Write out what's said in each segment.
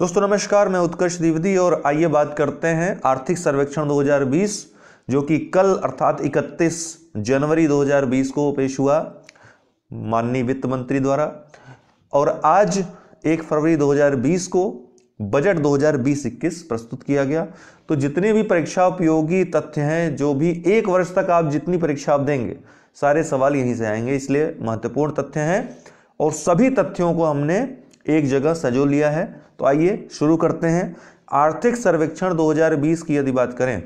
दोस्तों नमस्कार मैं उत्कर्ष द्विवेदी और आइए बात करते हैं आर्थिक सर्वेक्षण 2020 जो कि कल अर्थात 31 जनवरी 2020 को पेश हुआ माननीय वित्त मंत्री द्वारा और आज 1 फरवरी 2020 को बजट 2020-21 प्रस्तुत किया गया तो जितने भी परीक्षा उपयोगी तथ्य हैं जो भी एक वर्ष तक आप जितनी परीक्षा आप देंगे सारे सवाल यहीं से आएंगे इसलिए महत्वपूर्ण तथ्य हैं और सभी तथ्यों को हमने एक जगह सजो लिया है तो आइए शुरू करते हैं आर्थिक सर्वेक्षण 2020 की यदि बात करें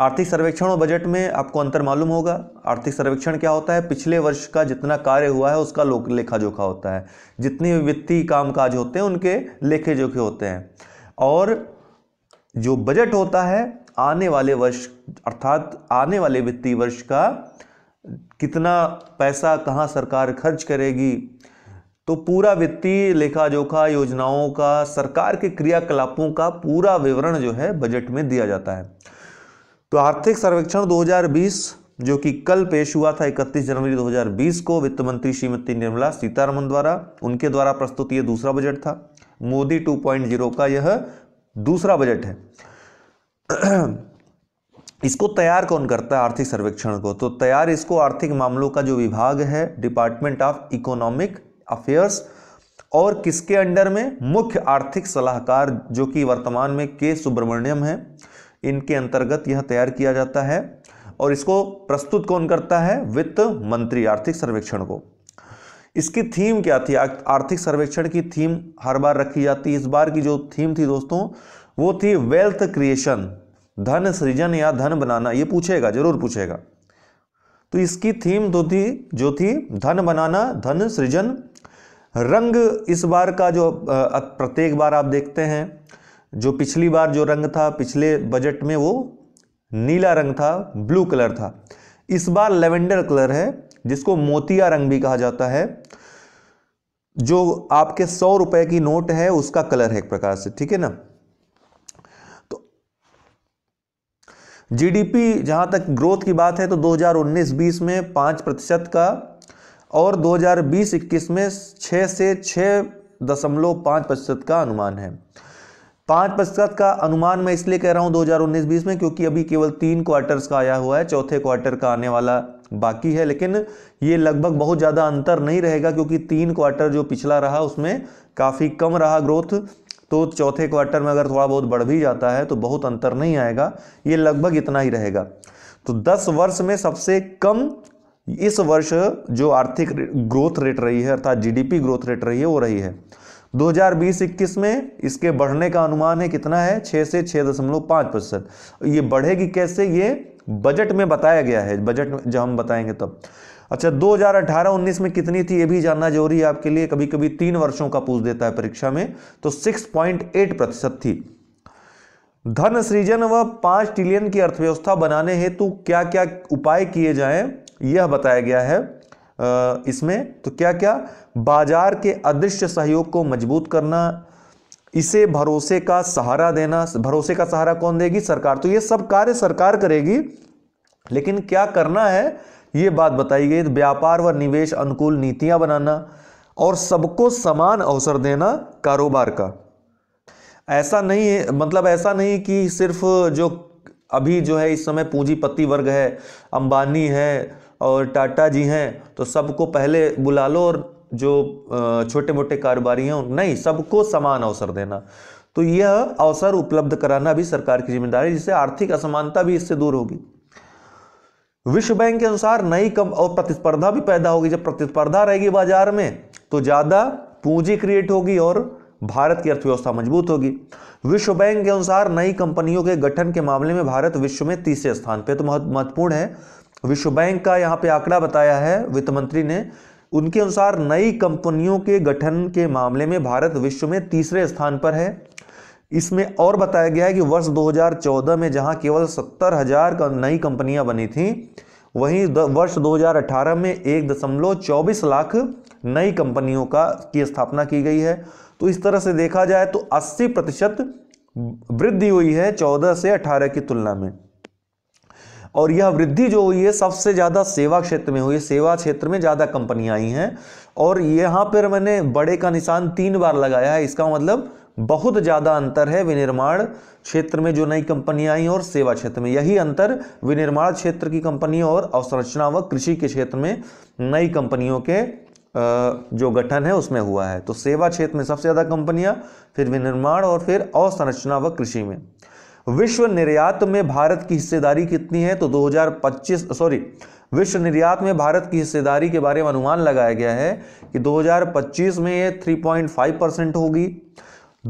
आर्थिक सर्वेक्षण और बजट में आपको अंतर मालूम होगा आर्थिक सर्वेक्षण क्या होता है पिछले वर्ष का जितना कार्य हुआ है उसका लोक लेखा जोखा होता है जितने वित्तीय कामकाज होते हैं उनके लेखे जोखे होते हैं और जो बजट होता है आने वाले वर्ष अर्थात आने वाले वित्तीय वर्ष का कितना पैसा कहाँ सरकार खर्च करेगी तो पूरा वित्तीय लेखा जोखा योजनाओं का सरकार के क्रियाकलापों का पूरा विवरण जो है बजट में दिया जाता है तो आर्थिक सर्वेक्षण 2020 जो कि कल पेश हुआ था 31 जनवरी 2020 को वित्त मंत्री श्रीमती निर्मला सीतारमन द्वारा उनके द्वारा प्रस्तुत यह दूसरा बजट था मोदी 2.0 का यह दूसरा बजट है इसको तैयार कौन करता है आर्थिक सर्वेक्षण को तो तैयार इसको आर्थिक मामलों का जो विभाग है डिपार्टमेंट ऑफ इकोनॉमिक अफेयर्स और किसके अंडर में मुख्य आर्थिक सलाहकार जो कि वर्तमान में के सुब्रमण्यम है इनके अंतर्गत यह तैयार किया जाता है और इसको प्रस्तुत कौन करता है वित्त मंत्री आर्थिक सर्वेक्षण को इसकी थीम क्या थी आर्थिक सर्वेक्षण की थीम हर बार रखी जाती है इस बार की जो थीम थी दोस्तों वो थी वेल्थ क्रिएशन धन सृजन या धन बनाना ये पूछेगा जरूर पूछेगा तो इसकी थीम तो थी जो थी धन बनाना धन सृजन रंग इस बार का जो प्रत्येक बार आप देखते हैं जो पिछली बार जो रंग था पिछले बजट में वो नीला रंग था ब्लू कलर था इस बार लेवेंडर कलर है जिसको मोतिया रंग भी कहा जाता है जो आपके सौ रुपए की नोट है उसका कलर है एक प्रकार से ठीक है ना तो जीडीपी जहां तक ग्रोथ की बात है तो 2019-20 में पांच प्रतिशत का और 2020-21 में 6 से 6.5 दशमलव पाँच प्रतिशत का अनुमान है पाँच प्रतिशत का अनुमान मैं इसलिए कह रहा हूँ 2019-20 में क्योंकि अभी केवल तीन क्वार्टर्स का आया हुआ है चौथे क्वार्टर का आने वाला बाकी है लेकिन ये लगभग बहुत ज़्यादा अंतर नहीं रहेगा क्योंकि तीन क्वार्टर जो पिछला रहा उसमें काफ़ी कम रहा ग्रोथ तो चौथे क्वार्टर में अगर थोड़ा बहुत बढ़ भी जाता है तो बहुत अंतर नहीं आएगा ये लगभग इतना ही रहेगा तो 10 वर्ष में सबसे कम इस वर्ष जो आर्थिक ग्रोथ रेट रही है अर्थात जीडीपी ग्रोथ रेट रही है वो रही है 2020-21 में इसके बढ़ने का अनुमान है कितना है 6 से 6.5 दशमलव पांच प्रतिशत ये बढ़ेगी कैसे ये बजट में बताया गया है बजट में जब हम बताएंगे तब अच्छा 2018-19 में कितनी थी ये भी जानना जरूरी है आपके लिए कभी कभी तीन वर्षों का पूछ देता है परीक्षा में तो 6.8 प्रतिशत थी धन सृजन व पांच ट्रिलियन की अर्थव्यवस्था बनाने हेतु क्या क्या उपाय किए जाएं यह बताया गया है इसमें तो क्या क्या बाजार के अदृश्य सहयोग को मजबूत करना इसे भरोसे का सहारा देना भरोसे का सहारा कौन देगी सरकार तो ये सब कार्य सरकार करेगी लेकिन क्या करना है ये बात बताई गई व्यापार व निवेश अनुकूल नीतियां बनाना और सबको समान अवसर देना कारोबार का ऐसा नहीं है मतलब ऐसा नहीं कि सिर्फ जो अभी जो है इस समय पूंजीपति वर्ग है अंबानी है और टाटा जी हैं तो सबको पहले बुला लो और जो छोटे मोटे कारोबारी हैं नहीं सबको समान अवसर देना तो यह अवसर उपलब्ध कराना भी सरकार की जिम्मेदारी जिससे आर्थिक असमानता भी इससे दूर होगी विश्व बैंक के अनुसार नई कम और प्रतिस्पर्धा भी पैदा होगी जब प्रतिस्पर्धा रहेगी बाजार में तो ज़्यादा पूंजी क्रिएट होगी और भारत की अर्थव्यवस्था मजबूत होगी विश्व बैंक के अनुसार नई कंपनियों के गठन के मामले में भारत विश्व में तीसरे स्थान पर तो महत्वपूर्ण है विश्व बैंक का यहाँ पे आंकड़ा बताया है वित्त मंत्री ने उनके अनुसार नई कंपनियों के गठन के मामले में भारत विश्व में तीसरे स्थान पर है इसमें और बताया गया है कि वर्ष 2014 में जहां केवल सत्तर हजार नई कंपनियां बनी थी वहीं वर्ष 2018 में एक दशमलव चौबीस लाख नई कंपनियों का की स्थापना की गई है तो इस तरह से देखा जाए तो 80 प्रतिशत वृद्धि हुई है 14 से 18 की तुलना में और यह वृद्धि जो हुई है सबसे ज़्यादा सेवा क्षेत्र में हुई है सेवा क्षेत्र में ज़्यादा कंपनियाँ आई हैं और यहाँ पर मैंने बड़े का निशान तीन बार लगाया है इसका मतलब बहुत ज़्यादा अंतर है विनिर्माण क्षेत्र में जो नई कंपनियाँ आई और सेवा क्षेत्र में यही अंतर विनिर्माण क्षेत्र की कंपनियों और अवसंरचना व कृषि के क्षेत्र में नई कंपनियों के जो गठन है उसमें हुआ है तो सेवा क्षेत्र में सबसे ज़्यादा कंपनियाँ फिर विनिर्माण और फिर अवसंरचना व कृषि में विश्व निर्यात में भारत की हिस्सेदारी कितनी है तो 2025 सॉरी विश्व निर्यात में भारत की हिस्सेदारी के बारे में अनुमान लगाया गया है कि 2025 में ये 3.5 परसेंट होगी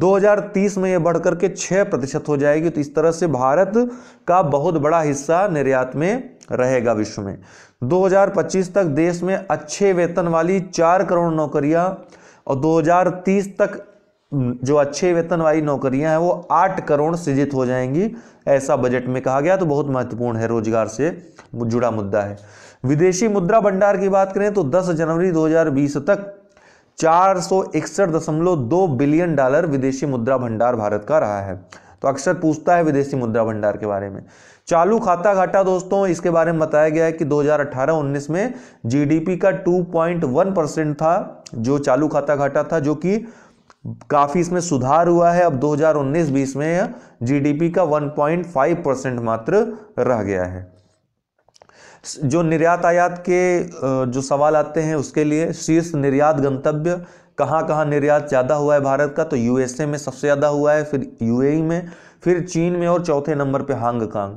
2030 में ये बढ़कर के 6 प्रतिशत हो जाएगी तो इस तरह से भारत का बहुत बड़ा हिस्सा निर्यात में रहेगा विश्व में 2025 तक देश में अच्छे वेतन वाली चार करोड़ नौकरियां और 2030 तक जो अच्छे वेतन वाली नौकरियां हैं वो आठ करोड़ सृजित हो जाएंगी ऐसा बजट में कहा गया तो बहुत महत्वपूर्ण है रोजगार से जुड़ा मुद्दा है विदेशी मुद्रा भंडार की बात करें तो 10 जनवरी 2020 तक चार बिलियन डॉलर विदेशी मुद्रा भंडार भारत का रहा है तो अक्सर पूछता है विदेशी मुद्रा भंडार के बारे में चालू खाता घाटा दोस्तों इसके बारे में बताया गया है कि 2018-19 में जीडीपी का 2.1 परसेंट था जो चालू खाता घाटा था जो कि काफ़ी इसमें सुधार हुआ है अब 2019-20 में जीडीपी का 1.5 परसेंट मात्र रह गया है जो निर्यात आयात के जो सवाल आते हैं उसके लिए शीर्ष निर्यात गंतव्य कहाँ कहाँ निर्यात ज़्यादा हुआ है भारत का तो यूएसए में सबसे ज़्यादा हुआ है फिर यूएई e में फिर चीन में और चौथे नंबर पे हांगकांग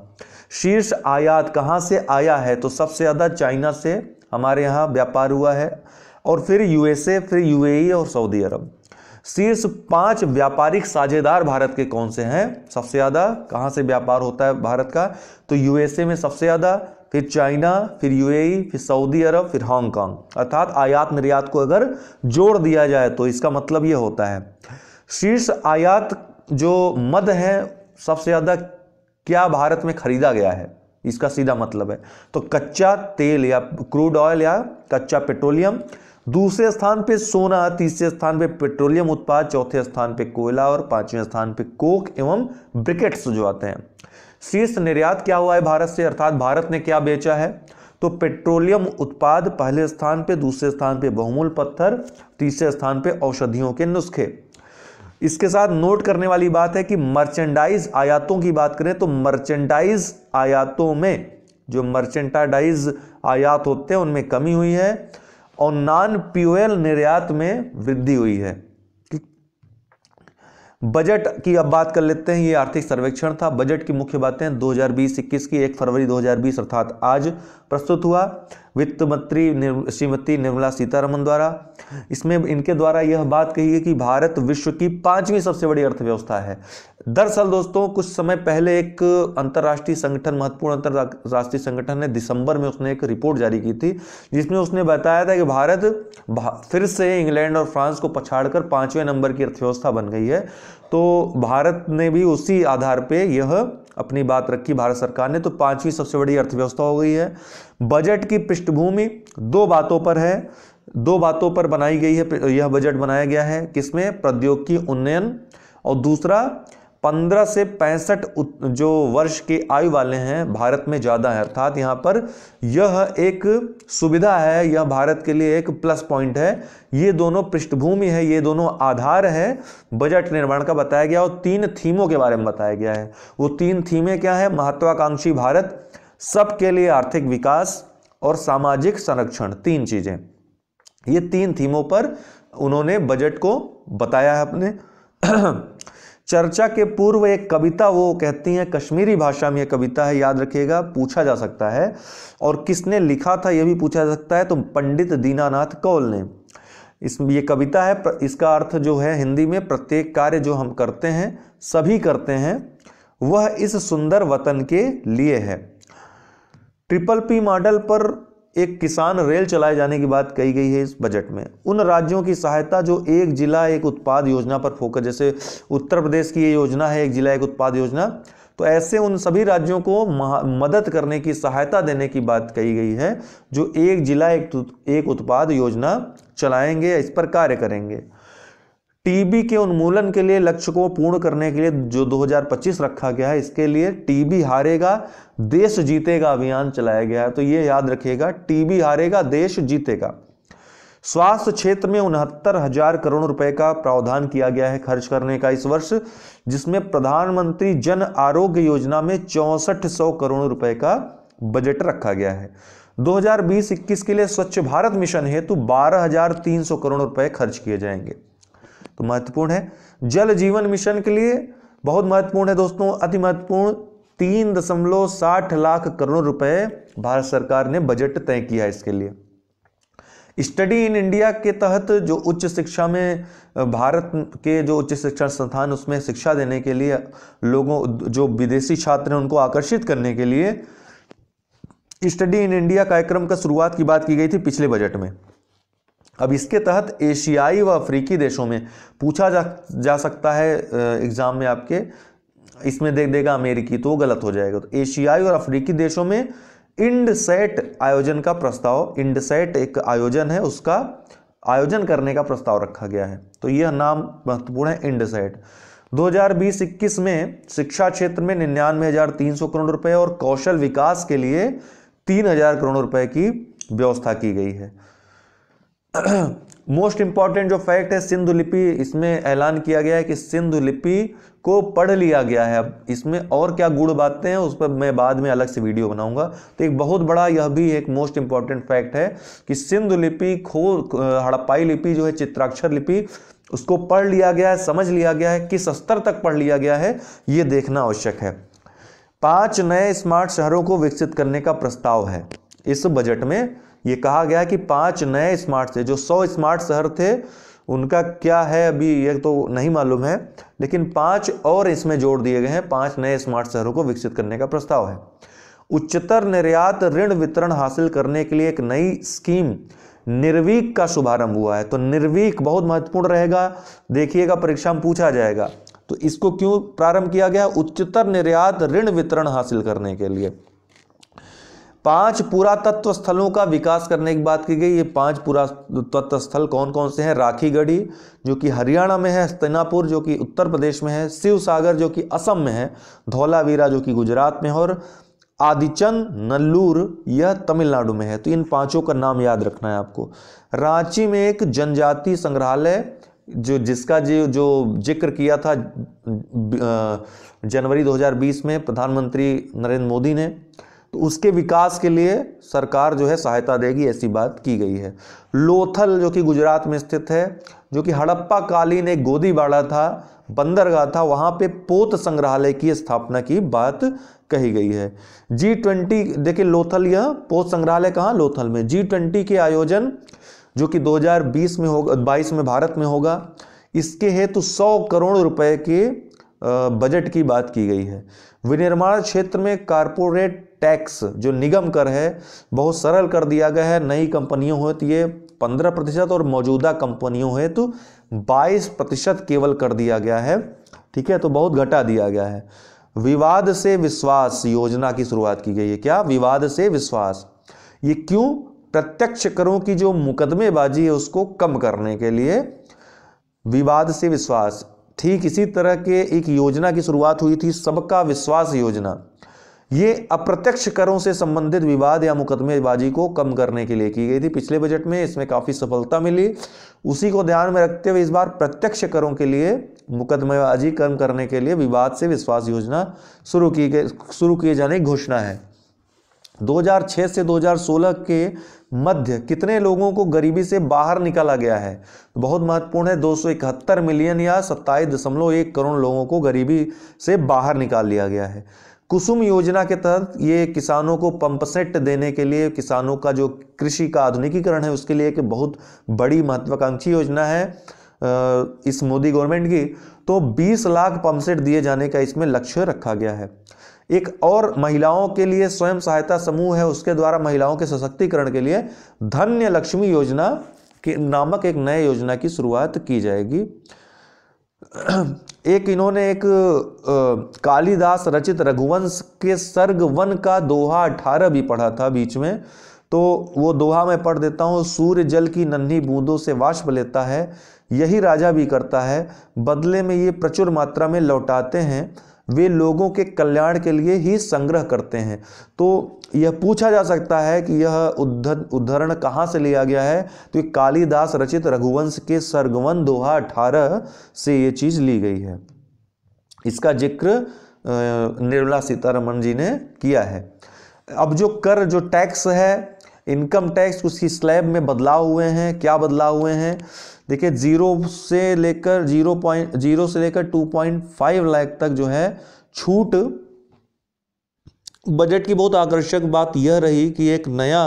शीर्ष आयात कहाँ से आया है तो सबसे ज़्यादा चाइना से हमारे यहाँ व्यापार हुआ है और फिर यूएसए फिर यूएई e और सऊदी अरब शीर्ष पांच व्यापारिक साझेदार भारत के कौन से हैं सबसे ज़्यादा कहाँ से व्यापार होता है भारत का तो यूएसए में सबसे ज़्यादा फिर चाइना फिर यूएई फिर सऊदी अरब फिर हांगकांग अर्थात आयात निर्यात को अगर जोड़ दिया जाए तो इसका मतलब यह होता है शीर्ष आयात जो मद है सबसे ज़्यादा क्या भारत में खरीदा गया है इसका सीधा मतलब है तो कच्चा तेल या क्रूड ऑयल या कच्चा पेट्रोलियम दूसरे स्थान पे सोना तीसरे स्थान पे पेट्रोलियम उत्पाद चौथे स्थान पे कोयला और पांचवें स्थान पे कोक एवं ब्रिकेट्स जो आते हैं शीर्ष निर्यात क्या हुआ है भारत से अर्थात भारत ने क्या बेचा है तो पेट्रोलियम उत्पाद पहले स्थान पे दूसरे स्थान पे बहुमूल पत्थर तीसरे स्थान पे औषधियों के नुस्खे इसके साथ नोट करने वाली बात है कि मर्चेंडाइज आयातों की बात करें तो मर्चेंडाइज आयातों में जो मर्चेंटाडाइज आयात होते हैं उनमें कमी हुई है और नॉन प्यूएल निर्यात में वृद्धि हुई है बजट की अब बात कर लेते हैं ये आर्थिक सर्वेक्षण था बजट की मुख्य बातें 2020 हजार की 1 फरवरी 2020 अर्थात आज प्रस्तुत हुआ वित्त मंत्री श्रीमती निर्मला सीतारमन द्वारा इसमें इनके द्वारा यह बात कही है कि भारत विश्व की पांचवी सबसे बड़ी अर्थव्यवस्था है दरअसल दोस्तों कुछ समय पहले एक अंतर्राष्ट्रीय संगठन महत्वपूर्ण अंतर्राष्ट्रीय संगठन ने दिसंबर में उसने एक रिपोर्ट जारी की थी जिसमें उसने बताया था कि भारत फिर से इंग्लैंड और फ्रांस को पछाड़कर पांचवें नंबर की अर्थव्यवस्था बन गई है तो भारत ने भी उसी आधार पर यह अपनी बात रखी भारत सरकार ने तो पांचवी सबसे बड़ी अर्थव्यवस्था हो गई है बजट की पृष्ठभूमि दो बातों पर है दो बातों पर बनाई गई है यह बजट बनाया गया है किसमें प्रौद्योगिकी उन्नयन और दूसरा 15 से पैंसठ जो वर्ष के आयु वाले हैं भारत में ज़्यादा है अर्थात यहां पर यह एक सुविधा है यह भारत के लिए एक प्लस पॉइंट है ये दोनों पृष्ठभूमि है ये दोनों आधार है बजट निर्माण का बताया गया और तीन थीमों के बारे में बताया गया है वो तीन थीमें क्या है महत्वाकांक्षी भारत सबके लिए आर्थिक विकास और सामाजिक संरक्षण तीन चीज़ें ये तीन थीमों पर उन्होंने बजट को बताया है अपने चर्चा के पूर्व एक कविता वो कहती हैं कश्मीरी भाषा में यह कविता है याद रखिएगा पूछा जा सकता है और किसने लिखा था यह भी पूछा जा सकता है तो पंडित दीनानाथ कौल ने इस ये कविता है इसका अर्थ जो है हिंदी में प्रत्येक कार्य जो हम करते हैं सभी करते हैं वह इस सुंदर वतन के लिए है ट्रिपल पी मॉडल पर एक किसान रेल चलाए जाने की बात कही गई है इस बजट में उन राज्यों की सहायता जो एक जिला एक उत्पाद योजना पर फोकस जैसे उत्तर प्रदेश की ये योजना है एक जिला एक उत्पाद योजना तो ऐसे उन सभी राज्यों को मदद करने की सहायता देने की बात कही गई है जो एक जिला एक एक उत्पाद योजना चलाएंगे इस पर कार्य करेंगे टीबी के उन्मूलन के लिए लक्ष्य को पूर्ण करने के लिए जो 2025 रखा गया है इसके लिए टीबी हारेगा देश जीतेगा अभियान चलाया गया है तो ये याद रखिएगा टीबी हारेगा देश जीतेगा स्वास्थ्य क्षेत्र में उनहत्तर हजार करोड़ रुपए का प्रावधान किया गया है खर्च करने का इस वर्ष जिसमें प्रधानमंत्री जन आरोग्य योजना में चौसठ सौ करोड़ रुपए का बजट रखा गया है 2020-21 के लिए स्वच्छ भारत मिशन हेतु 12,300 करोड़ रुपए खर्च किए जाएंगे तो महत्वपूर्ण है जल जीवन मिशन के लिए बहुत महत्वपूर्ण है दोस्तों अति महत्वपूर्ण तीन दशमलव साठ लाख करोड़ रुपए भारत सरकार ने बजट तय किया है इसके लिए स्टडी इन इंडिया के तहत जो उच्च शिक्षा में भारत के जो उच्च शिक्षा संस्थान उसमें शिक्षा देने के लिए लोगों जो विदेशी छात्र हैं उनको आकर्षित करने के लिए स्टडी इन इंडिया कार्यक्रम का शुरुआत की बात की गई थी पिछले बजट में अब इसके तहत एशियाई व अफ्रीकी देशों में पूछा जा जा सकता है एग्ज़ाम में आपके इसमें देख देगा अमेरिकी तो गलत हो जाएगा तो एशियाई और अफ्रीकी देशों में इंडसेट आयोजन का प्रस्ताव इंडसेट एक आयोजन है उसका आयोजन करने का प्रस्ताव रखा गया है तो यह नाम महत्वपूर्ण है इंडसेट 2020-21 में शिक्षा क्षेत्र में निन्यानवे हजार तीन सौ करोड़ रुपए और कौशल विकास के लिए तीन हजार करोड़ रुपए की व्यवस्था की गई है मोस्ट इंपॉर्टेंट जो फैक्ट है सिंधु लिपि इसमें ऐलान किया गया है कि सिंधु लिपि को पढ़ लिया गया है अब इसमें और क्या गुड़ बातें हैं उस पर मैं बाद में अलग से वीडियो बनाऊंगा तो एक बहुत बड़ा यह भी एक मोस्ट इंपॉर्टेंट फैक्ट है कि सिंधु लिपि खो हड़प्पाई लिपि जो है चित्राक्षर लिपि उसको पढ़ लिया गया है समझ लिया गया है किस स्तर तक पढ़ लिया गया है ये देखना आवश्यक है पांच नए स्मार्ट शहरों को विकसित करने का प्रस्ताव है इस बजट में ये कहा गया कि पांच नए स्मार्ट से जो सौ स्मार्ट शहर थे उनका क्या है अभी ये तो नहीं मालूम है लेकिन पांच और इसमें जोड़ दिए गए हैं पांच नए स्मार्ट शहरों को विकसित करने का प्रस्ताव है उच्चतर निर्यात ऋण वितरण हासिल करने के लिए एक नई स्कीम निर्वीक का शुभारंभ हुआ है तो निर्वीक बहुत महत्वपूर्ण रहेगा देखिएगा परीक्षा में पूछा जाएगा तो इसको क्यों प्रारंभ किया गया उच्चतर निर्यात ऋण वितरण हासिल करने के लिए पांच पुरातत्व स्थलों का विकास करने की बात की गई ये पांच पुरातत्व स्थल कौन कौन से हैं राखीगढ़ी जो कि हरियाणा में है हस्तिनापुर जो कि उत्तर प्रदेश में है शिव सागर जो कि असम में है धौलावीरा जो कि गुजरात में है और आदिचंद नल्लूर यह तमिलनाडु में है तो इन पांचों का नाम याद रखना है आपको रांची में एक जनजाति संग्रहालय जो जिसका जो जो जिक्र किया था जनवरी 2020 में प्रधानमंत्री नरेंद्र मोदी ने तो उसके विकास के लिए सरकार जो है सहायता देगी ऐसी बात की गई है लोथल जो कि गुजरात में स्थित है जो कि हड़प्पा कालीन एक गोदीवाड़ा था बंदरगाह था वहां पे पोत संग्रहालय की स्थापना की बात कही गई है जी ट्वेंटी देखिए लोथल यह पोत संग्रहालय कहाँ लोथल में जी ट्वेंटी के आयोजन जो कि 2020 में होगा बाईस में भारत में होगा इसके हेतु सौ करोड़ रुपए के बजट की बात की गई है विनिर्माण क्षेत्र में कारपोरेट टैक्स जो निगम कर है बहुत सरल कर दिया गया है नई कंपनियों हो तो ये पंद्रह प्रतिशत और मौजूदा कंपनियों है तो बाईस प्रतिशत केवल कर दिया गया है ठीक है तो बहुत घटा दिया गया है विवाद से विश्वास योजना की शुरुआत की गई है क्या विवाद से विश्वास ये क्यों प्रत्यक्ष करों की जो मुकदमेबाजी है उसको कम करने के लिए विवाद से विश्वास ठीक इसी तरह के एक योजना की शुरुआत हुई थी सबका विश्वास योजना ये अप्रत्यक्ष करों से संबंधित विवाद या मुकदमेबाजी को कम करने के लिए की गई थी पिछले बजट में इसमें काफ़ी सफलता मिली उसी को ध्यान में रखते हुए इस बार प्रत्यक्ष करों के लिए मुकदमेबाजी कम करने के लिए विवाद से विश्वास योजना शुरू की गई शुरू किए जाने की घोषणा है 2006 से 2016 के मध्य कितने लोगों को गरीबी से बाहर निकाला गया है तो बहुत महत्वपूर्ण है दो मिलियन या सत्ताईस दशमलव एक करोड़ लोगों को गरीबी से बाहर निकाल लिया गया है कुसुम योजना के तहत ये किसानों को पंप सेट देने के लिए किसानों का जो कृषि का आधुनिकीकरण है उसके लिए एक बहुत बड़ी महत्वाकांक्षी योजना है इस मोदी गवर्नमेंट की तो 20 लाख पंप सेट दिए जाने का इसमें लक्ष्य रखा गया है एक और महिलाओं के लिए स्वयं सहायता समूह है उसके द्वारा महिलाओं के सशक्तिकरण के लिए धन्य लक्ष्मी योजना के नामक एक नए योजना की शुरुआत की जाएगी एक इन्होंने एक कालिदास रचित रघुवंश के सर्ग वन का दोहा अठारह भी पढ़ा था बीच में तो वो दोहा मैं पढ़ देता हूँ सूर्य जल की नन्ही बूंदों से वाष्प लेता है यही राजा भी करता है बदले में ये प्रचुर मात्रा में लौटाते हैं वे लोगों के कल्याण के लिए ही संग्रह करते हैं तो यह पूछा जा सकता है कि यह उद्धरण कहाँ से लिया गया है तो कालिदास रचित रघुवंश के सर्गवन दोहा अठारह से ये चीज़ ली गई है इसका जिक्र निर्मला सीतारमन जी ने किया है अब जो कर जो टैक्स है इनकम टैक्स उसकी स्लैब में बदलाव हुए हैं क्या बदलाव हुए हैं देखिए जीरो से लेकर जीरो पॉइंट जीरो से लेकर टू पॉइंट फाइव लाख तक जो है छूट बजट की बहुत आकर्षक बात यह रही कि एक नया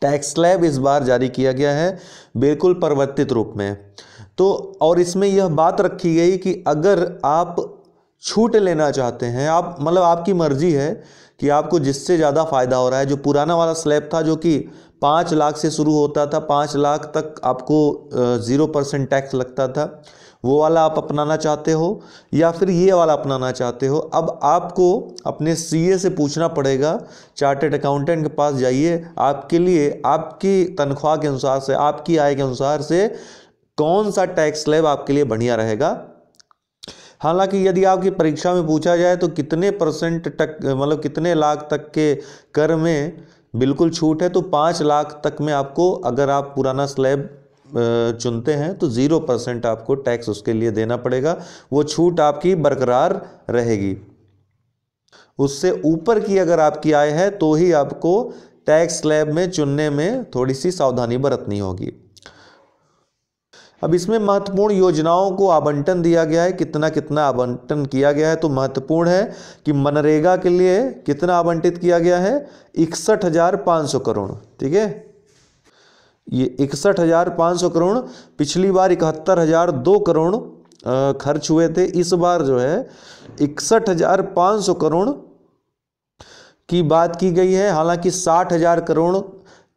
टैक्स स्लैब इस बार जारी किया गया है बिल्कुल परिवर्तित रूप में तो और इसमें यह बात रखी गई कि अगर आप छूट लेना चाहते हैं आप मतलब आपकी मर्जी है कि आपको जिससे ज़्यादा फ़ायदा हो रहा है जो पुराना वाला स्लैब था जो कि पाँच लाख से शुरू होता था पाँच लाख तक आपको ज़ीरो परसेंट टैक्स लगता था वो वाला आप अपनाना चाहते हो या फिर ये वाला अपनाना चाहते हो अब आपको अपने सीए से पूछना पड़ेगा चार्टेड अकाउंटेंट के पास जाइए आपके लिए आपकी तनख्वाह के अनुसार से आपकी आय के अनुसार से कौन सा टैक्स स्लैब आपके लिए बढ़िया रहेगा हालांकि यदि आपकी परीक्षा में पूछा जाए तो कितने परसेंट तक मतलब कितने लाख तक के कर में बिल्कुल छूट है तो पाँच लाख तक में आपको अगर आप पुराना स्लैब चुनते हैं तो ज़ीरो परसेंट आपको टैक्स उसके लिए देना पड़ेगा वो छूट आपकी बरकरार रहेगी उससे ऊपर की अगर आपकी आय है तो ही आपको टैक्स स्लैब में चुनने में थोड़ी सी सावधानी बरतनी होगी अब इसमें महत्वपूर्ण योजनाओं को आवंटन दिया गया है कितना कितना आवंटन किया गया है तो महत्वपूर्ण है कि मनरेगा के लिए कितना आवंटित किया गया है इकसठ हज़ार पाँच सौ करोड़ ठीक है ये इकसठ हज़ार पाँच सौ करोड़ पिछली बार इकहत्तर हज़ार दो करोड़ खर्च हुए थे इस बार जो है इकसठ हज़ार पाँच सौ करोड़ की बात की गई है हालांकि साठ हज़ार करोड़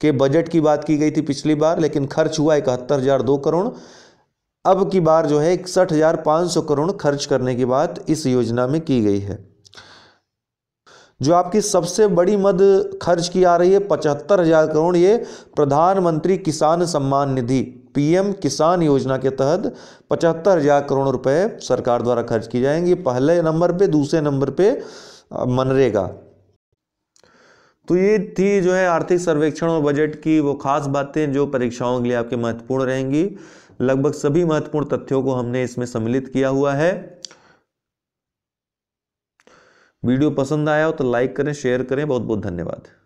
के बजट की बात की गई थी पिछली बार लेकिन खर्च हुआ इकहत्तर हज़ार दो करोड़ अब की बार जो है इकसठ हज़ार पांच सौ करोड़ खर्च करने की बात इस योजना में की गई है जो आपकी सबसे बड़ी मद खर्च की आ रही है पचहत्तर हज़ार करोड़ ये प्रधानमंत्री किसान सम्मान निधि पीएम किसान योजना के तहत पचहत्तर हज़ार करोड़ रुपए सरकार द्वारा खर्च की जाएंगे पहले नंबर पे दूसरे नंबर पे मनरेगा तो ये थी जो है आर्थिक सर्वेक्षण और बजट की वो खास बातें जो परीक्षाओं के लिए आपके महत्वपूर्ण रहेंगी लगभग सभी महत्वपूर्ण तथ्यों को हमने इसमें सम्मिलित किया हुआ है वीडियो पसंद आया हो तो लाइक करें शेयर करें बहुत बहुत धन्यवाद